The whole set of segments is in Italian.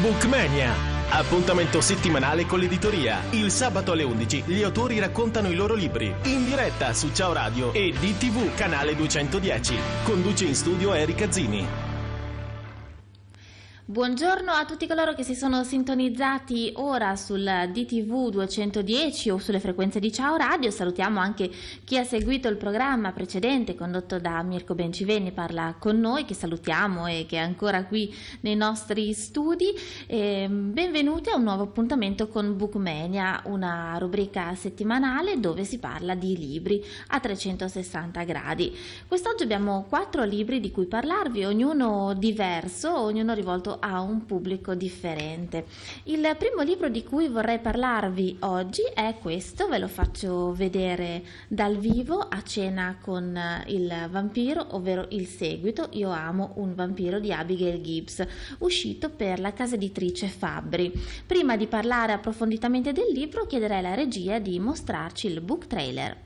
Bookmania. Appuntamento settimanale con l'editoria. Il sabato alle 11 gli autori raccontano i loro libri in diretta su Ciao Radio e DTV canale 210. Conduce in studio Erika Zini. Buongiorno a tutti coloro che si sono sintonizzati ora sul DTV 210 o sulle frequenze di Ciao Radio. Salutiamo anche chi ha seguito il programma precedente condotto da Mirko Bencivenni, parla con noi, che salutiamo e che è ancora qui nei nostri studi. E ehm, benvenuti a un nuovo appuntamento con Bookmania, una rubrica settimanale dove si parla di libri a 360 gradi. Quest'oggi abbiamo quattro libri di cui parlarvi, ognuno diverso, ognuno rivolto a un pubblico differente. Il primo libro di cui vorrei parlarvi oggi è questo, ve lo faccio vedere dal vivo a cena con il vampiro, ovvero il seguito Io amo un vampiro di Abigail Gibbs, uscito per la casa editrice Fabri. Prima di parlare approfonditamente del libro chiederei alla regia di mostrarci il book trailer.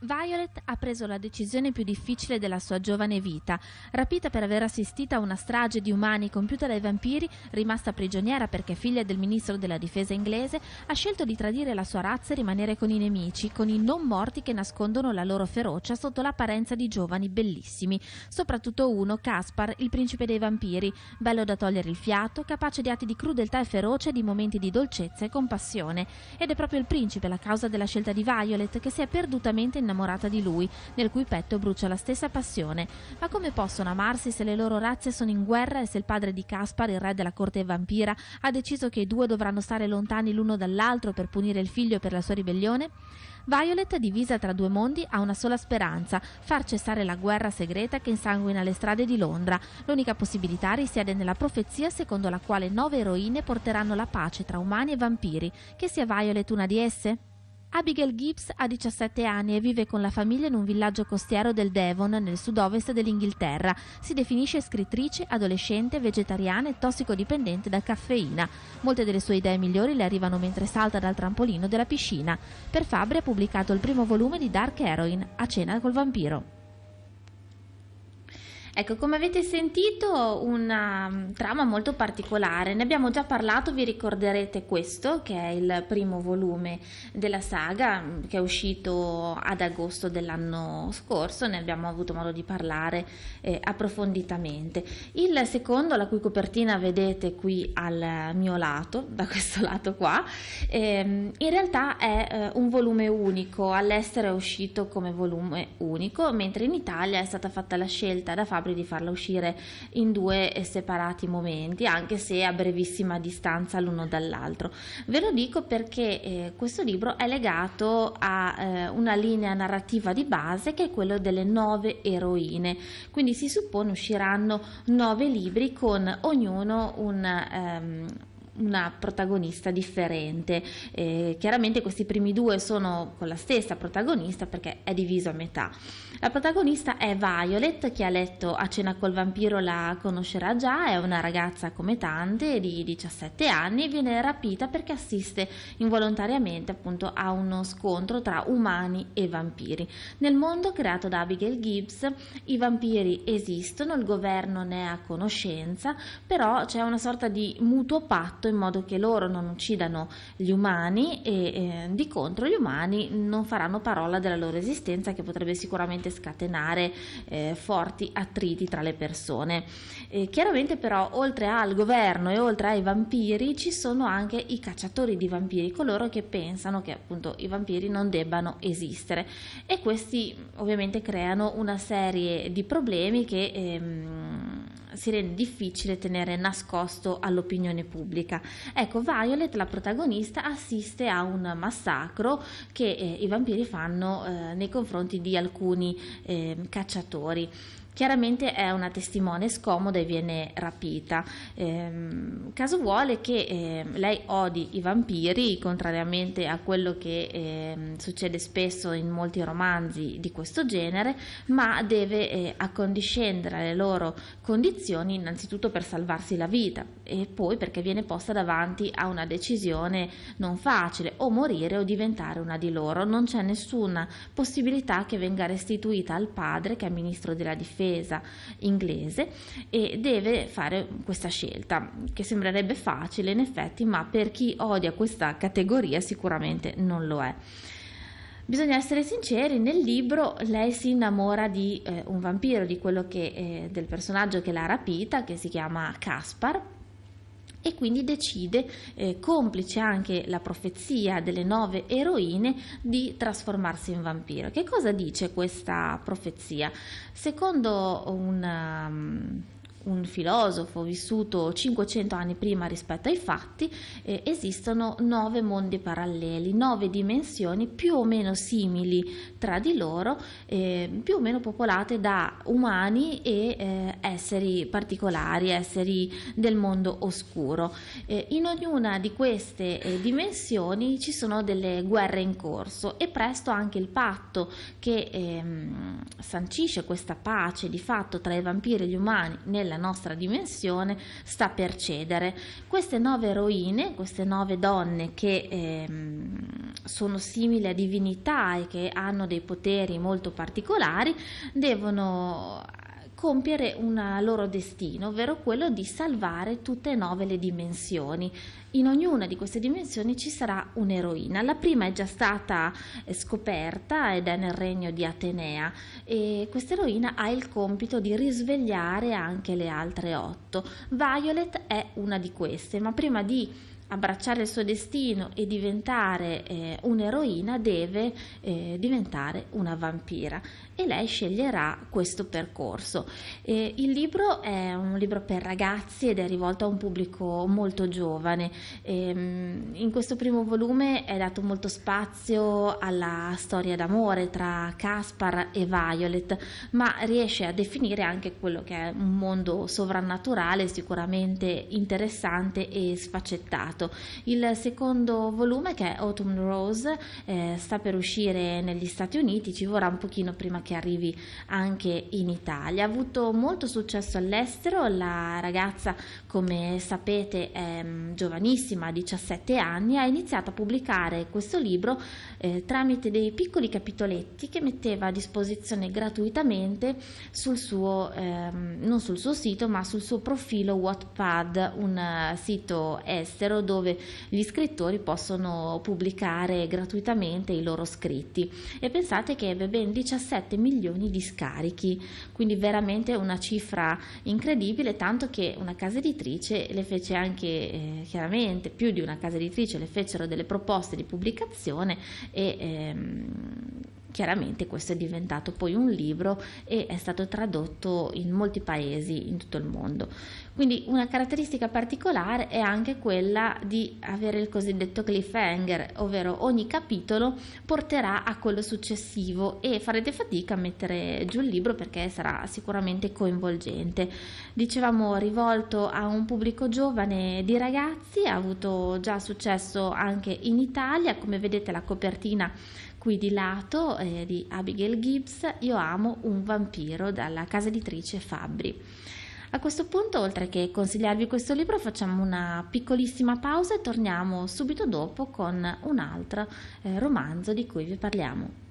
Violet ha preso la decisione più difficile della sua giovane vita, rapita per aver assistito a una strage di umani compiuta dai vampiri, rimasta prigioniera perché figlia del ministro della difesa inglese, ha scelto di tradire la sua razza e rimanere con i nemici, con i non morti che nascondono la loro ferocia sotto l'apparenza di giovani bellissimi, soprattutto uno, Caspar, il principe dei vampiri, bello da togliere il fiato, capace di atti di crudeltà e ferocia e di momenti di dolcezza e compassione. Ed è proprio il principe la causa della scelta di Violet che si è perdutamente innamorata innamorata di lui, nel cui petto brucia la stessa passione. Ma come possono amarsi se le loro razze sono in guerra e se il padre di Caspar, il re della corte vampira, ha deciso che i due dovranno stare lontani l'uno dall'altro per punire il figlio per la sua ribellione? Violet, divisa tra due mondi, ha una sola speranza, far cessare la guerra segreta che insanguina le strade di Londra. L'unica possibilità risiede nella profezia secondo la quale nove eroine porteranno la pace tra umani e vampiri. Che sia Violet una di esse? Abigail Gibbs ha 17 anni e vive con la famiglia in un villaggio costiero del Devon, nel sud-ovest dell'Inghilterra. Si definisce scrittrice, adolescente, vegetariana e tossicodipendente da caffeina. Molte delle sue idee migliori le arrivano mentre salta dal trampolino della piscina. Per Fabri ha pubblicato il primo volume di Dark Heroine, A cena col vampiro. Ecco, come avete sentito, una mm, trama molto particolare. Ne abbiamo già parlato, vi ricorderete questo, che è il primo volume della saga, mm, che è uscito ad agosto dell'anno scorso, ne abbiamo avuto modo di parlare eh, approfonditamente. Il secondo, la cui copertina vedete qui al mio lato, da questo lato qua, ehm, in realtà è eh, un volume unico, all'estero è uscito come volume unico, mentre in Italia è stata fatta la scelta da Fabio proprio di farla uscire in due separati momenti, anche se a brevissima distanza l'uno dall'altro. Ve lo dico perché eh, questo libro è legato a eh, una linea narrativa di base che è quella delle nove eroine, quindi si suppone usciranno nove libri con ognuno un, um, una protagonista differente. Eh, chiaramente questi primi due sono con la stessa protagonista perché è diviso a metà. La protagonista è Violet, che ha letto A cena col vampiro la conoscerà già, è una ragazza come tante di 17 anni e viene rapita perché assiste involontariamente appunto a uno scontro tra umani e vampiri. Nel mondo creato da Abigail Gibbs i vampiri esistono, il governo ne ha conoscenza, però c'è una sorta di mutuo patto in modo che loro non uccidano gli umani e eh, di contro gli umani non faranno parola della loro esistenza che potrebbe sicuramente scatenare eh, forti attriti tra le persone. Eh, chiaramente però oltre al governo e oltre ai vampiri ci sono anche i cacciatori di vampiri, coloro che pensano che appunto i vampiri non debbano esistere e questi ovviamente creano una serie di problemi che ehm, si rende difficile tenere nascosto all'opinione pubblica. Ecco, Violet, la protagonista, assiste a un massacro che eh, i vampiri fanno eh, nei confronti di alcuni eh, cacciatori. Chiaramente è una testimone scomoda e viene rapita. Ehm, caso vuole che eh, lei odi i vampiri, contrariamente a quello che eh, succede spesso in molti romanzi di questo genere, ma deve eh, accondiscendere alle loro condizioni innanzitutto per salvarsi la vita e poi perché viene posta davanti a una decisione non facile, o morire o diventare una di loro. Non c'è nessuna possibilità che venga restituita al padre, che è ministro della difesa impresa inglese e deve fare questa scelta che sembrerebbe facile in effetti ma per chi odia questa categoria sicuramente non lo è. Bisogna essere sinceri, nel libro lei si innamora di eh, un vampiro, di quello che, eh, del personaggio che l'ha rapita, che si chiama Caspar, e quindi decide, eh, complice anche la profezia delle nove eroine, di trasformarsi in vampiro. Che cosa dice questa profezia? Secondo un um, un filosofo vissuto 500 anni prima rispetto ai fatti, eh, esistono nove mondi paralleli, nove dimensioni più o meno simili tra di loro, eh, più o meno popolate da umani e eh, esseri particolari, esseri del mondo oscuro. Eh, in ognuna di queste eh, dimensioni ci sono delle guerre in corso e presto anche il patto che ehm, sancisce questa pace di fatto tra i vampiri e gli umani nella della nostra dimensione sta per cedere. Queste nove eroine, queste nove donne che ehm, sono simili a divinità e che hanno dei poteri molto particolari, devono compiere un loro destino, ovvero quello di salvare tutte e nove le dimensioni. In ognuna di queste dimensioni ci sarà un'eroina. La prima è già stata eh, scoperta ed è nel regno di Atenea e questa eroina ha il compito di risvegliare anche le altre otto. Violet è una di queste, ma prima di abbracciare il suo destino e diventare eh, un'eroina deve eh, diventare una vampira e lei sceglierà questo percorso. Eh, il libro è un libro per ragazzi ed è rivolto a un pubblico molto giovane. Eh, in questo primo volume è dato molto spazio alla storia d'amore tra Caspar e Violet, ma riesce a definire anche quello che è un mondo sovrannaturale sicuramente interessante e sfaccettato. Il secondo volume che è Autumn Rose eh, sta per uscire negli Stati Uniti, ci vorrà un pochino prima che che arrivi anche in Italia. Ha avuto molto successo all'estero, la ragazza come sapete è mm, giovanissima, ha 17 anni, ha iniziato a pubblicare questo libro eh, tramite dei piccoli capitoletti che metteva a disposizione gratuitamente sul suo, ehm, non sul suo sito ma sul suo profilo Wattpad, un eh, sito estero dove gli scrittori possono pubblicare gratuitamente i loro scritti e pensate che ebbe ben 17 milioni di scarichi, quindi veramente una cifra incredibile, tanto che una casa editrice le fece anche eh, chiaramente, più di una casa editrice le fecero delle proposte di pubblicazione e ehm, chiaramente questo è diventato poi un libro e è stato tradotto in molti paesi in tutto il mondo. Quindi una caratteristica particolare è anche quella di avere il cosiddetto cliffhanger, ovvero ogni capitolo porterà a quello successivo e farete fatica a mettere giù il libro perché sarà sicuramente coinvolgente. Dicevamo rivolto a un pubblico giovane di ragazzi, ha avuto già successo anche in Italia, come vedete la copertina Qui di lato eh, di Abigail Gibbs, Io amo un vampiro dalla casa editrice Fabri. A questo punto, oltre che consigliarvi questo libro, facciamo una piccolissima pausa e torniamo subito dopo con un altro eh, romanzo di cui vi parliamo.